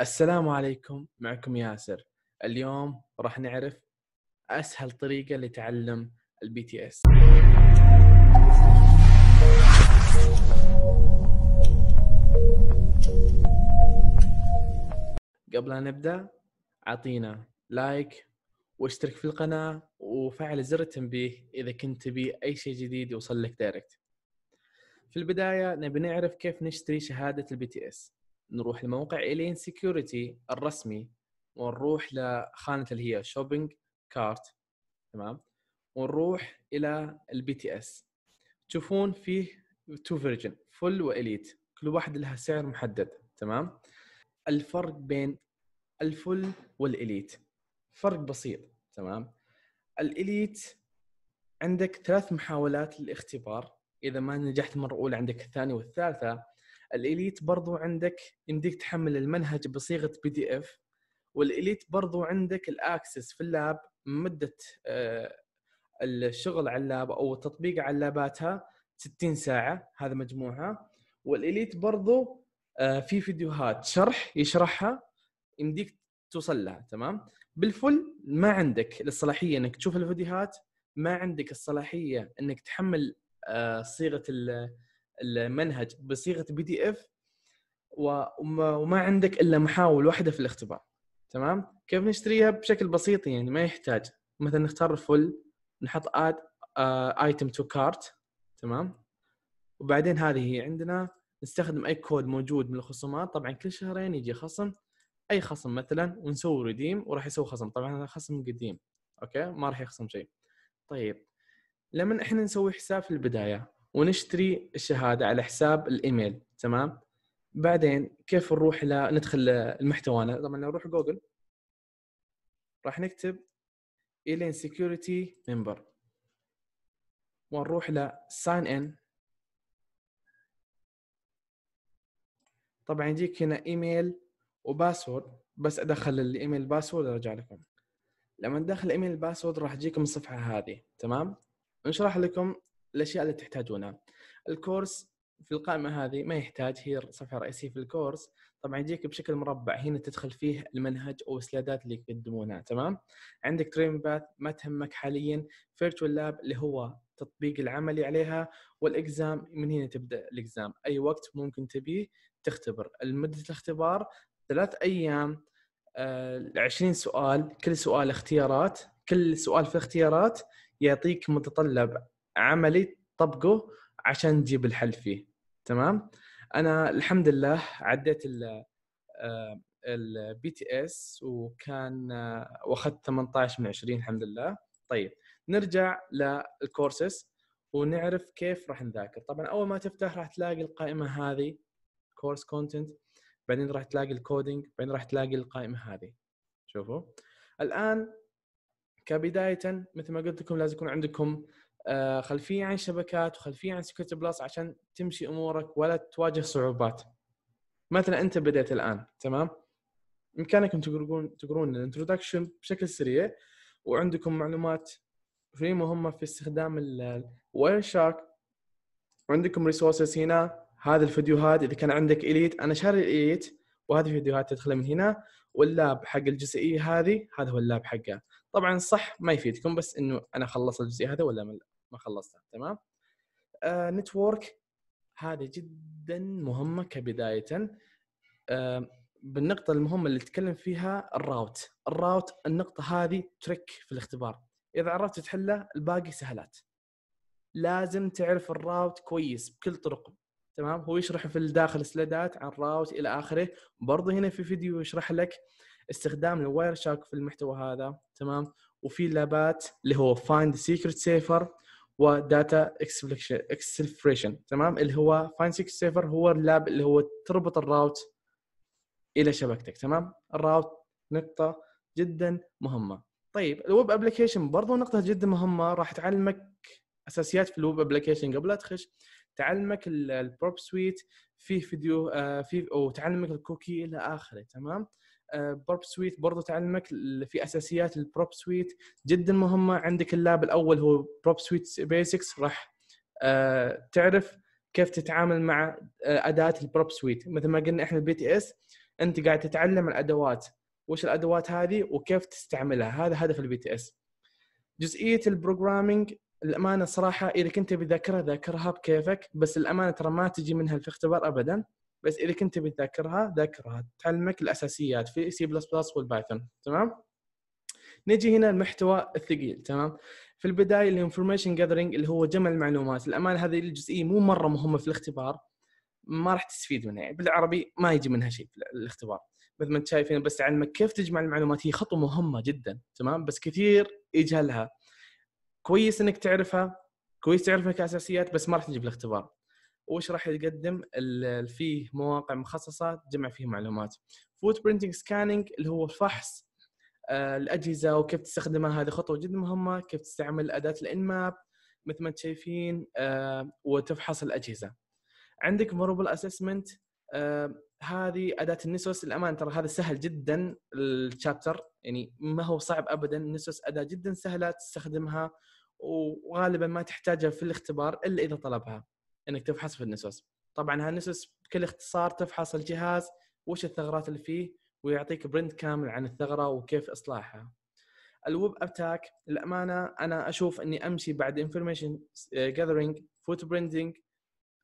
السلام عليكم معكم ياسر اليوم راح نعرف اسهل طريقه لتعلم البي تي اس قبل ان نبدا اعطينا لايك واشترك في القناه وفعل زر التنبيه اذا كنت تبي اي شيء جديد يوصل لك دايركت في البدايه نبي نعرف كيف نشتري شهاده البي تي اس نروح لموقع الين سكيورتي الرسمي ونروح لخانه اللي هي شوبينج كارت تمام ونروح الى البي تي اس تشوفون فيه تو فيرجن فل واليت كل واحد لها سعر محدد تمام الفرق بين الفل والاليت فرق بسيط تمام الاليت عندك ثلاث محاولات للاختبار اذا ما نجحت مره اولى عندك الثانيه والثالثه الاليت برضو عندك يمديك تحمل المنهج بصيغه بي دي اف والاليت برضو عندك الاكسس في اللاب مده آه، الشغل على اللاب او التطبيق على لاباتها 60 ساعه هذا مجموعها والاليت برضو آه، في فيديوهات شرح يشرحها يمديك توصل لها تمام بالفل ما عندك الصلاحيه انك تشوف الفيديوهات ما عندك الصلاحيه انك تحمل آه، صيغه المنهج بصيغه بي دي اف وما عندك الا محاول واحده في الاختبار تمام كيف نشتريها بشكل بسيط يعني ما يحتاج مثلا نختار فل نحط اد ايتم تو كارت تمام وبعدين هذه هي عندنا نستخدم اي كود موجود من الخصومات طبعا كل شهرين يجي خصم اي خصم مثلا ونسوي ريديم وراح يسوي خصم طبعا هذا خصم قديم اوكي ما راح يخصم شيء طيب لما احنا نسوي حساب في البدايه ونشتري الشهاده على حساب الايميل تمام بعدين كيف نروح ل... ندخل المحتوانا طبعا نروح جوجل راح نكتب الين سكيورتي ممبر ونروح ل ساين ان طبعا يجيك هنا ايميل وباسورد بس ادخل الايميل باسورد ارجع لكم لما ندخل ايميل باسورد راح تجيكم الصفحه هذه تمام نشرح لكم الاشياء اللي تحتاجونها الكورس في القائمه هذه ما يحتاج هي صفحه رئيسيه في الكورس طبعا يجيك بشكل مربع هنا تدخل فيه المنهج او السلايدات اللي يقدمونها تمام عندك ترين باث ما تهمك حاليا فيرتشوال لاب اللي هو التطبيق العملي عليها والاكزام من هنا تبدا الاكزام اي وقت ممكن تبيه تختبر المده الاختبار ثلاث ايام 20 آه، سؤال كل سؤال اختيارات كل سؤال في اختيارات يعطيك متطلب عملي طبقه عشان تجيب الحل فيه تمام انا الحمد لله عديت ال البي تي اس وكان آه، واخذت 18 من 20 الحمد لله طيب نرجع للكورسز ونعرف كيف راح نذاكر طبعا اول ما تفتح راح تلاقي القائمه هذه كورس كونتنت بعدين راح تلاقي الكودينج بعدين راح تلاقي القائمه هذه شوفوا الان كبدايه مثل ما قلت لكم لازم يكون عندكم آه، خلفيه عن شبكات وخلفيه عن سكيورتي بلس عشان تمشي امورك ولا تواجه صعوبات مثلا انت بدات الان تمام بامكانكم تقرون تقرون الانترودكشن بشكل سريع وعندكم معلومات في مهمه في استخدام الواير شارك وعندكم ريسورسز هنا هذه الفيديوهات اذا كان عندك اليت انا شاري الاليت وهذه الفيديوهات تدخل من هنا واللاب حق الجزئيه هذه هذا هو اللاب حقه طبعا صح ما يفيدكم بس انه انا خلصت الجزئيه هذا ولا ما خلصتها تمام نتورك آه، هذه جدا مهمه كبدايه آه، بالنقطة المهمة اللي تكلم فيها الراوت، الراوت النقطة هذه تريك في الاختبار، إذا عرفت تحله الباقي سهلات. لازم تعرف الراوت كويس بكل طرقه، تمام؟ هو يشرح في الداخل سلادات عن الراوت إلى آخره، برضه هنا في فيديو يشرح لك استخدام الواير شاك في المحتوى هذا، تمام؟ وفي لابات اللي هو فايند سيكرت سيفر وداتا اكسلفريشن تمام اللي هو فاين سيكس سيفر هو اللاب اللي هو تربط الراوت الى شبكتك تمام الراوت نقطه جدا مهمه طيب الويب ابلكيشن برضه نقطه جدا مهمه راح تعلمك اساسيات في الويب ابلكيشن قبل لا تخش تعلمك البروب سويت فيه فيديو آه فيه وتعلمك الكوكي الى اخره تمام بروب آه، سويت برضو تعلمك في اساسيات البروب سويت جدا مهمه عندك اللاب الاول هو بروب سويت بيسكس راح آه، تعرف كيف تتعامل مع آه، اداه البروب سويت مثل ما قلنا احنا البي تي اس انت قاعد تتعلم الادوات وش الادوات هذه وكيف تستعملها هذا هدف البي تي اس جزئيه البروجرامينج الامانه صراحه اذا كنت بذاكرها ذاكرها بكيفك بس الامانه ترى ما تجي منها في اختبار ابدا بس اذا كنت تذاكرها ذاكرها تعلمك الاساسيات في سي بلس بلس والبايثون تمام نجي هنا المحتوى الثقيل تمام في البدايه الانفورميشن جاذرينج اللي هو جمع المعلومات الامانه هذه الجزئيه مو مره مهمه في الاختبار ما راح تستفيد منها يعني بالعربي ما يجي منها شيء في الاختبار مثل ما انت شايفين بس اعلمك كيف تجمع المعلومات هي خطوه مهمه جدا تمام بس كثير يجهلها كويس انك تعرفها كويس تعرفها كاساسيات بس ما راح تجي بالاختبار وش راح يقدم فيه مواقع مخصصه تجمع فيه معلومات فوت برينتنج سكاننج اللي هو فحص آه، الاجهزه وكيف تستخدمها هذه خطوه جدا مهمه كيف تستعمل اداه الانماب مثل ما انتم شايفين آه، وتفحص الاجهزه عندك فوربل اسسمنت آه، هذه اداه النسوس للامانه ترى هذا سهل جدا الشابتر يعني ما هو صعب ابدا النسوس اداه جدا سهله تستخدمها وغالبا ما تحتاجها في الاختبار الا اذا طلبها انك تفحص في النسوس طبعا هالنسوس بكل اختصار تفحص الجهاز وش الثغرات اللي فيه ويعطيك برنت كامل عن الثغره وكيف اصلاحها الويب اتاك للامانه انا اشوف اني امشي بعد انفورميشن جاذرينج فوت برينتنج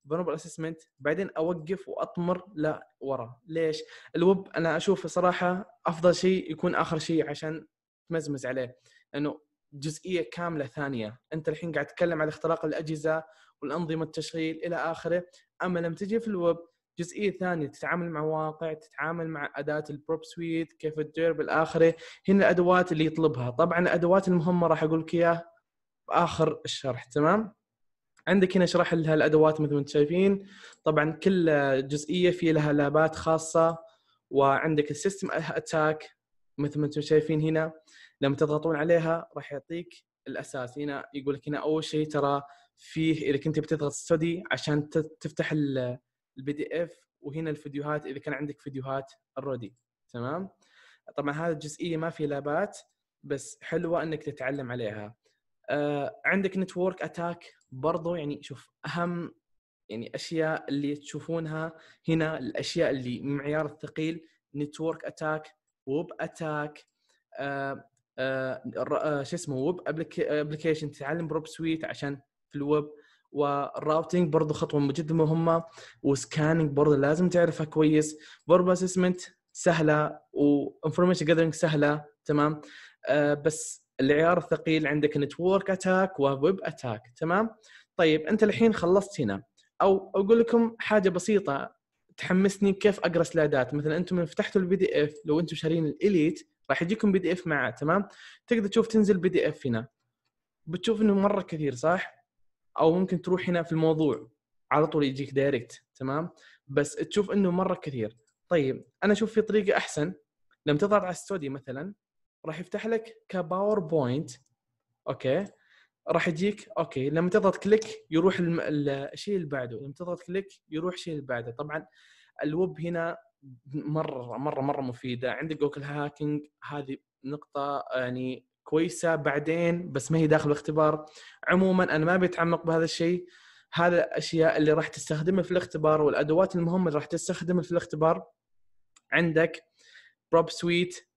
فولنربل اسسمنت بعدين اوقف واطمر لا ورا ليش الويب انا اشوف صراحه افضل شيء يكون اخر شيء عشان تمزمز عليه لانه جزئيه كامله ثانيه انت الحين قاعد تتكلم عن اختراق الاجهزه والانظمه التشغيل الى اخره اما لما تجي في الويب جزئيه ثانيه تتعامل مع واقع تتعامل مع اداه البروب سويت كيف تدير بالاخره هنا الادوات اللي يطلبها طبعا الادوات المهمه راح اقول لك اياها باخر الشرح تمام عندك هنا شرح لها الادوات مثل ما انتم شايفين طبعا كل جزئيه في لها لابات خاصه وعندك السيستم اتاك مثل ما انتم شايفين هنا لما تضغطون عليها راح يعطيك الاساس هنا يقول لك هنا اول شيء ترى فيه اذا كنت بتضغط ستدي عشان تفتح البي دي اف وهنا الفيديوهات اذا كان عندك فيديوهات اوريدي تمام طبعا هذه الجزئيه ما في لابات بس حلوه انك تتعلم عليها آه عندك نتورك اتاك برضو يعني شوف اهم يعني اشياء اللي تشوفونها هنا الاشياء اللي معيار الثقيل نتورك اتاك ووب اتاك آه، آه، شو اسمه ويب ابلكيشن تتعلم بروب سويت عشان في الويب والراوتنج برضه خطوه جدا مهمه وسكاننج برضه لازم تعرفها كويس برضه اسسمنت سهله وانفورميشن جاذرنج سهله تمام آه بس العيار الثقيل عندك نتورك اتاك وويب اتاك تمام طيب انت الحين خلصت هنا او اقول لكم حاجه بسيطه تحمسني كيف اقرا سلايدات مثلا انتم من فتحتوا البي دي اف لو انتم شارين الاليت راح يجيكم بي دي اف معاه تمام تقدر تشوف تنزل بي دي اف هنا بتشوف انه مره كثير صح او ممكن تروح هنا في الموضوع على طول يجيك دايركت تمام بس تشوف انه مره كثير طيب انا اشوف في طريقه احسن لما تضغط على ستودي مثلا راح يفتح لك كباوربوينت اوكي راح يجيك اوكي لما تضغط كليك يروح الشيء اللي بعده لما تضغط كليك يروح الشيء اللي بعده طبعا الويب هنا مره مره مره مفيده عندك جوجل هاكينج هذه نقطه يعني كويسه بعدين بس ما هي داخل الاختبار عموما انا ما بيتعمق بهذا الشيء هذا الاشياء اللي راح تستخدمها في الاختبار والادوات المهمه اللي راح تستخدمها في الاختبار عندك بروب سويت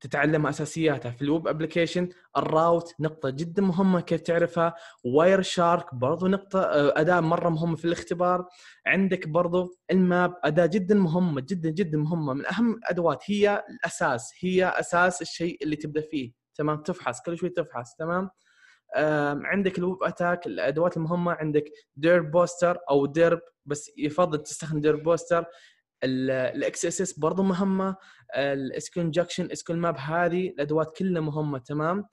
تتعلم اساسياتها في الويب ابلكيشن الراوت نقطه جدا مهمه كيف تعرفها واير شارك برضو نقطه آه، اداه مره مهمه في الاختبار عندك برضو الماب اداه جدا مهمه جدا جدا مهمه من اهم الادوات هي الاساس هي اساس الشيء اللي تبدا فيه تمام تفحص كل شوي تفحص تمام عندك الويب اتاك الادوات المهمه عندك دير بوستر او ديرب بس يفضل تستخدم دير بوستر الاكس اس اس برضه مهمه الاس كونجكشن اس ماب هذه الادوات كلها مهمه تمام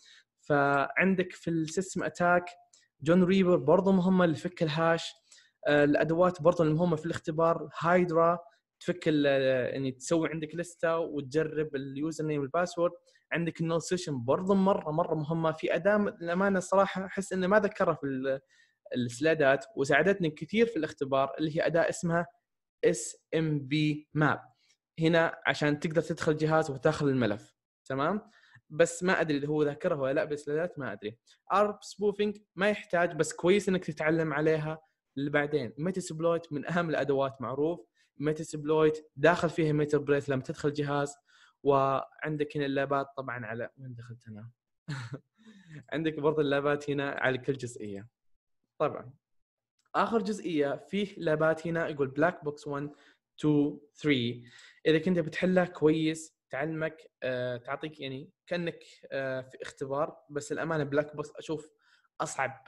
فعندك في السيستم اتاك جون ريبر برضه مهمه لفك الهاش الادوات برضه المهمه في الاختبار هايدرا تفك يعني تسوي عندك لسته وتجرب اليوزر نيم والباسورد عندك النو سيشن برضه مره مره مهمه في اداه للامانه صراحه احس انه ما ذكرها في السلادات وساعدتني كثير في الاختبار اللي هي اداه اسمها اس ام بي ماب هنا عشان تقدر تدخل الجهاز وتاخذ الملف تمام بس ما ادري اذا هو ذاكرها ولا لا بس ما ادري ارب سبوفنج ما يحتاج بس كويس انك تتعلم عليها اللي بعدين ميتا سبلويت من اهم الادوات معروف ميتا سبلويت داخل فيها ميتا بريث لما تدخل الجهاز وعندك هنا اللابات طبعا على وين دخلت انا؟ عندك برضه اللابات هنا على كل جزئيه طبعا اخر جزئيه فيه لابات هنا يقول بلاك بوكس 1 2 3 اذا كنت بتحلها كويس تعلمك أه تعطيك يعني كانك أه في اختبار بس الامانه بلاك بوكس اشوف اصعب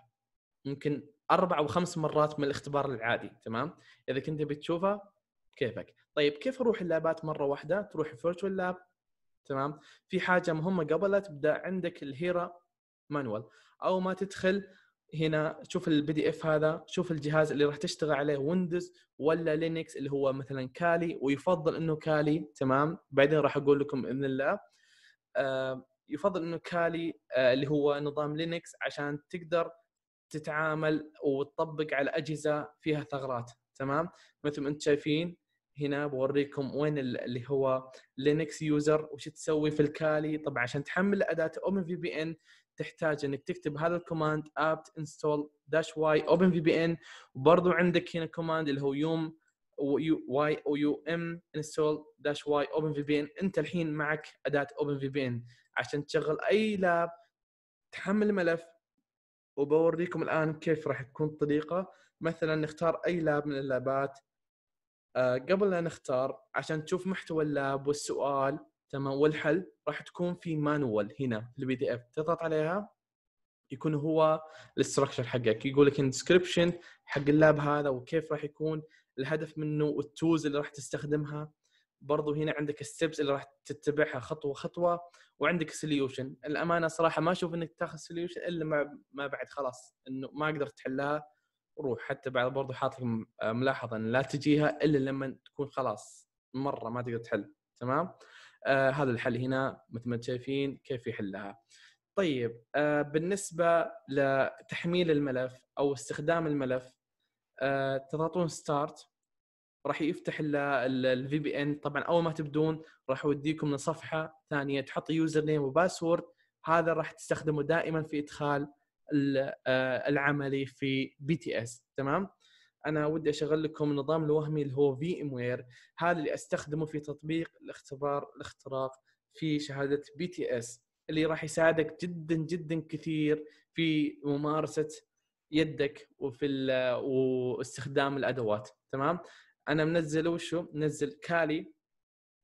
ممكن اربع او خمس مرات من الاختبار العادي تمام اذا كنت بتشوفها كيفك طيب كيف اروح اللابات مره واحده تروح فيرتشوال لاب تمام في حاجه مهمه قبل لا تبدا عندك الهيرا مانوال او ما تدخل هنا شوف البي دي اف هذا شوف الجهاز اللي راح تشتغل عليه ويندوز ولا لينكس اللي هو مثلا كالي ويفضل انه كالي تمام بعدين راح اقول لكم باذن الله آه، يفضل انه كالي آه، اللي هو نظام لينكس عشان تقدر تتعامل وتطبق على اجهزه فيها ثغرات تمام مثل ما انتم شايفين هنا بوريكم وين اللي هو لينكس يوزر وش تسوي في الكالي طبعا عشان تحمل اداه اوبن في بي ان تحتاج انك تكتب هذا الكوماند apt install dash y open vpn وبرضو عندك هنا كوماند اللي هو يوم y o u m install dash y open vpn انت الحين معك اداه open vpn عشان تشغل اي لاب تحمل الملف وبوريكم الان كيف راح تكون الطريقه مثلا نختار اي لاب من اللابات آه، قبل لا نختار عشان تشوف محتوى اللاب والسؤال تمام والحل راح تكون في مانوال هنا في البي دي اف تضغط عليها يكون هو الاستراكشر حقك يقول لك الديسكربشن حق اللاب هذا وكيف راح يكون الهدف منه والتولز اللي راح تستخدمها برضو هنا عندك الستبس اللي راح تتبعها خطوه خطوه وعندك سوليوشن الامانه صراحه ما اشوف انك تاخذ سوليوشن الا ما ما بعد خلاص انه ما قدرت تحلها روح حتى بعد برضو حاط ملاحظه ان لا تجيها الا لما تكون خلاص مره ما تقدر تحل تمام آه هذا الحل هنا مثل ما شايفين كيف يحلها طيب آه بالنسبة لتحميل الملف أو استخدام الملف آه تضغطون ستارت راح يفتح الفي بي ان طبعا اول ما تبدون راح يوديكم لصفحه ثانيه تحط يوزر نيم وباسورد هذا راح تستخدمه دائما في ادخال آه، العملي في بي تي اس تمام انا ودي اشغل لكم النظام الوهمي اللي هو في ام وير هذا اللي استخدمه في تطبيق الاختبار الاختراق في شهاده بي تي اس اللي راح يساعدك جدا جدا كثير في ممارسه يدك وفي واستخدام الادوات تمام انا منزل وشو منزل كالي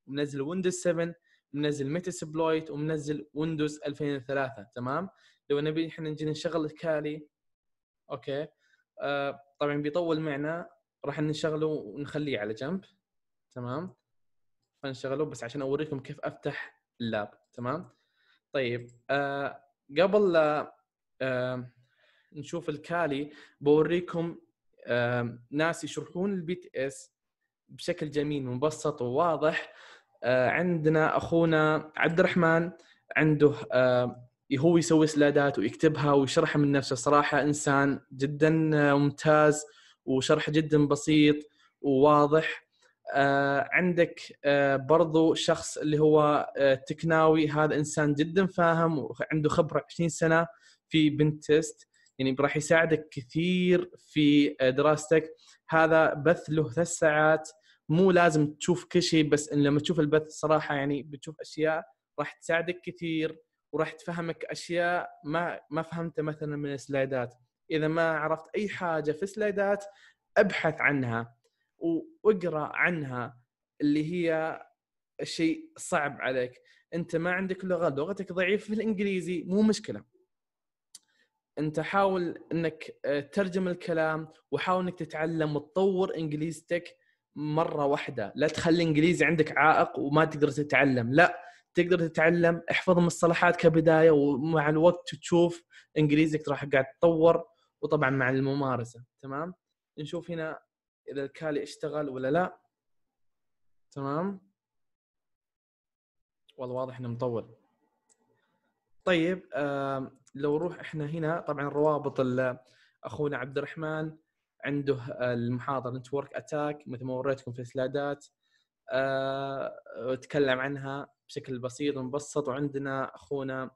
منزل ويندوز 7 منزل ميتا سبلويت ومنزل ويندوز 2003 تمام لو نبي احنا نجي نشغل كالي اوكي آه طبعا بيطول معنا راح نشغله ونخليه على جنب تمام فنشغله بس عشان اوريكم كيف افتح اللاب تمام طيب آه قبل لا آه نشوف الكالي بوريكم آه ناس يشرحون البي تي اس بشكل جميل مبسط وواضح آه عندنا اخونا عبد الرحمن عنده آه هو يسوي سلادات ويكتبها ويشرحها من نفسه صراحه انسان جدا ممتاز وشرح جدا بسيط وواضح آه، عندك آه، برضو شخص اللي هو آه، تكناوي هذا انسان جدا فاهم وعنده خبره 20 سنه في بنت تيست يعني راح يساعدك كثير في دراستك هذا بث له ثلاث ساعات مو لازم تشوف كل شيء بس إن لما تشوف البث صراحه يعني بتشوف اشياء راح تساعدك كثير وراح تفهمك اشياء ما ما فهمتها مثلا من السلايدات اذا ما عرفت اي حاجه في السلايدات ابحث عنها واقرا عنها اللي هي شيء صعب عليك انت ما عندك لغه لغتك ضعيفه في الانجليزي مو مشكله انت حاول انك آه، تترجم الكلام وحاول انك تتعلم وتطور انجليزتك مره واحده لا تخلي انجليزي عندك عائق وما تقدر تتعلم لا تقدر تتعلم احفظ مصطلحات كبدايه ومع الوقت تشوف انجليزيك راح قاعد تتطور وطبعا مع الممارسه تمام نشوف هنا اذا الكالي اشتغل ولا لا تمام والله واضح انه مطول طيب آه لو نروح احنا هنا طبعا روابط اخونا عبد الرحمن عنده المحاضره نتورك اتاك مثل ما وريتكم في السلايدات آه تكلم عنها بشكل بسيط ومبسط وعندنا اخونا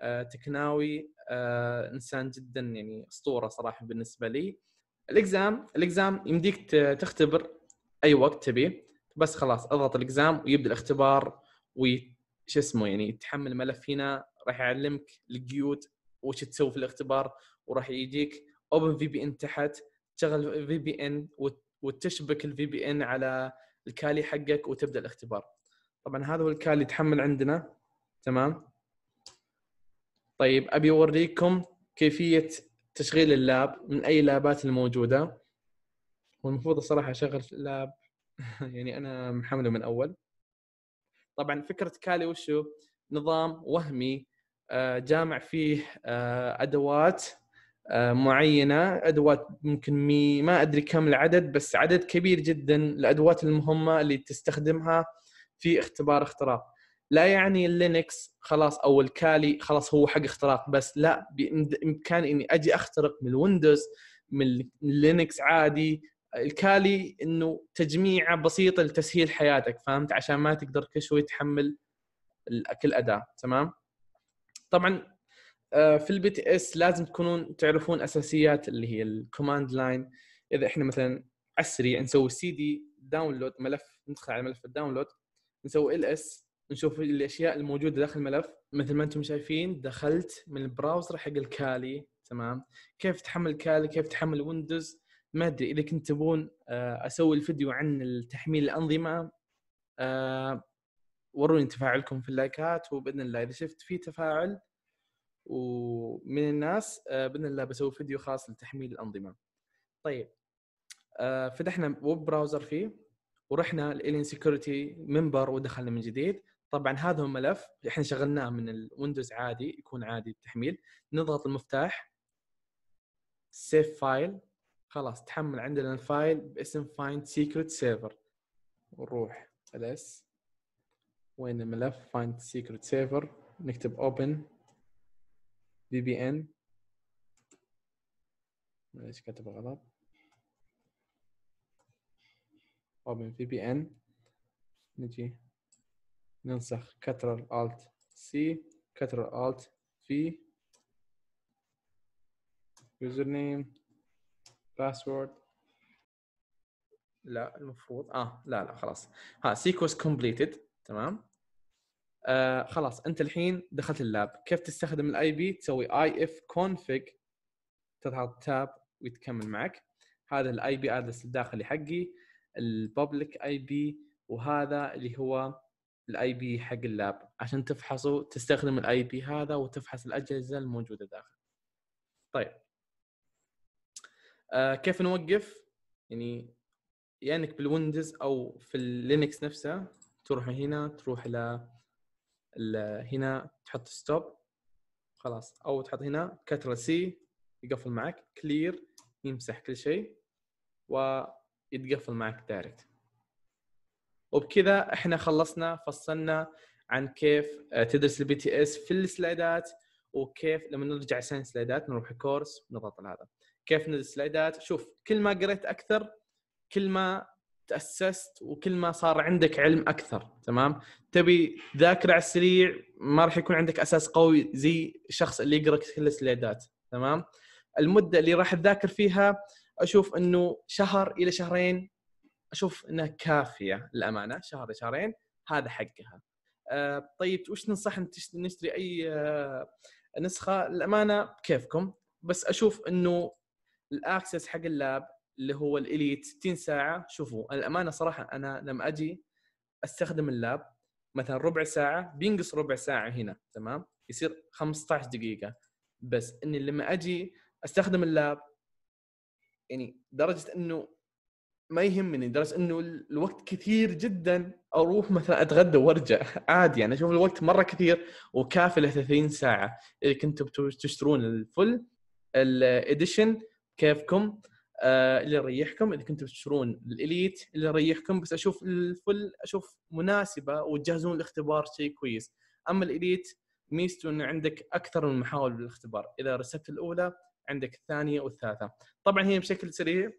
آه، تكناوي آه، انسان جدا يعني اسطوره صراحه بالنسبه لي الاكزام الاكزام يمديك تختبر اي وقت تبيه بس خلاص اضغط الاكزام ويبدا الاختبار وش شو اسمه يعني تحمل ملف هنا راح يعلمك القيود وش تسوي في الاختبار وراح يجيك اوبن في بي ان تحت تشغل في بي ان وتشبك الفي بي ان على الكالي حقك وتبدا الاختبار طبعا هذا هو الكال اللي يتحمل عندنا تمام طيب ابي اوريكم كيفيه تشغيل اللاب من اي لابات الموجوده والمفروض الصراحه اشغل لاب يعني انا محمله من اول طبعا فكره كالي وشو نظام وهمي آه، جامع فيه آه، ادوات آه، معينه ادوات ممكن مي ما ادري كم العدد بس عدد كبير جدا الادوات المهمه اللي تستخدمها في اختبار اختراق لا يعني اللينكس خلاص او الكالي خلاص هو حق اختراق بس لا بامكاني اني اجي اخترق من الويندوز من اللينكس عادي الكالي انه تجميعه بسيطه لتسهيل حياتك فهمت عشان ما تقدر كل شوي تحمل كل اداه تمام طبعا آه، في البي تي اس لازم تكونون تعرفون اساسيات اللي هي الكوماند لاين اذا احنا مثلا على السريع نسوي سي دي داونلود ملف ندخل على ملف الداونلود نسوي ال اس نشوف الاشياء الموجوده داخل الملف مثل ما انتم شايفين دخلت من البراوزر حق الكالي تمام كيف تحمل كالي كيف تحمل ويندوز ما ادري اذا كنت تبون آه، اسوي الفيديو عن تحميل الانظمه أه وروني تفاعلكم في اللايكات وباذن الله اذا شفت في تفاعل ومن الناس أه باذن الله بسوي فيديو خاص لتحميل الانظمه طيب أه فتحنا ويب براوزر فيه ورحنا الالين سكيورتي منبر ودخلنا من جديد طبعا هذا هو الملف احنا شغلناه من الويندوز عادي يكون عادي التحميل نضغط المفتاح سيف فايل خلاص تحمل عندنا الفايل باسم فايند سيكريت سيرفر نروح الاس وين الملف فايند سيكريت سيرفر نكتب اوبن في بي ان معليش كاتب غلط open VPN في بي إن نجي ننسخ كترة الت سي كترة الت في يوزر نيم باسورد لا المفروض اه لا لا خلاص ها سيكوس كومبليتد تمام آه خلاص انت الحين دخلت اللاب كيف تستخدم الاي بي تسوي اي اف كونفج تضغط تاب ويتكمل معك هذا الاي بي ادرس الداخلي حقي الببليك اي بي وهذا اللي هو الاي بي حق اللاب عشان تفحصه تستخدم الاي بي هذا وتفحص الاجهزه الموجوده داخل طيب آه كيف نوقف يعني يا يعني انك بالويندوز او في اللينكس نفسه تروح هنا تروح ل هنا تحط ستوب خلاص او تحط هنا كترة سي يقفل معك كلير يمسح كل شيء و يتقفل معك دايركت وبكذا احنا خلصنا فصلنا عن كيف آه، تدرس البي تي اس في السلايدات وكيف لما نرجع عشان سلايدات نروح كورس نضغط على هذا كيف ندرس سلايدات شوف كل ما قريت اكثر كل ما تاسست وكل ما صار عندك علم اكثر تمام تبي ذاكره على السريع ما راح يكون عندك اساس قوي زي الشخص اللي يقرا كل السلايدات تمام المده اللي راح تذاكر فيها اشوف انه شهر الى شهرين اشوف انها كافيه للامانه شهر الى شهرين هذا حقها آه، طيب وش ننصح نشتري اي آه، نسخه للامانه بكيفكم بس اشوف انه الاكسس حق اللاب اللي هو الاليت 60 ساعه شوفوا الامانه صراحه انا لما اجي استخدم اللاب مثلا ربع ساعه بينقص ربع ساعه هنا تمام يصير 15 دقيقه بس اني لما اجي استخدم اللاب يعني درجه انه ما يهمني درس انه الوقت كثير جدا اروح مثلا اتغدى وارجع عادي يعني اشوف الوقت مره كثير وكافي ل 30 ساعه اذا إيه، كنتم تشترون الفل الاديشن كيفكم آه اللي يريحكم اذا كنتم تشترون الاليت اللي يريحكم بس اشوف الفل اشوف مناسبه وتجهزون الاختبار شيء كويس اما الاليت ميزته انه عندك اكثر من محاوله بالاختبار اذا رسبت الاولى عندك الثانيه والثالثه طبعا هي بشكل سريع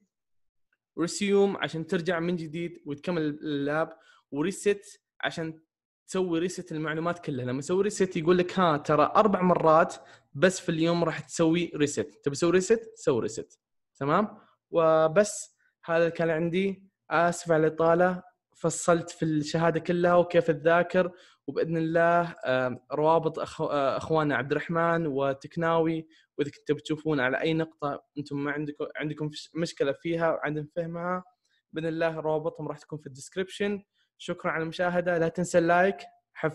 ريسيوم عشان ترجع من جديد وتكمل اللاب وريست عشان تسوي ريست المعلومات كلها لما تسوي ريست يقول لك ها ترى اربع مرات بس في اليوم راح تسوي ريست تبي تسوي ريست سوي ريست تمام وبس هذا كان عندي اسف على الاطاله فصلت في الشهاده كلها وكيف تذاكر وباذن الله روابط آه، اخواننا عبد الرحمن وتكناوي واذا كنتوا بتشوفون على اي نقطه انتم ما عندكم عندكم مشكله فيها وعدم فهمها باذن الله روابطهم راح تكون في الديسكربشن شكرا على المشاهده لا تنسى اللايك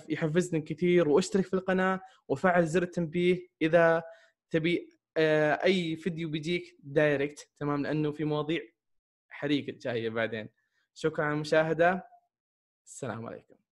يحفزني كثير واشترك في القناه وفعل زر التنبيه اذا تبي آه، اي فيديو بيجيك دايركت تمام لانه في مواضيع حريقه جايه بعدين شكرا على المشاهده السلام عليكم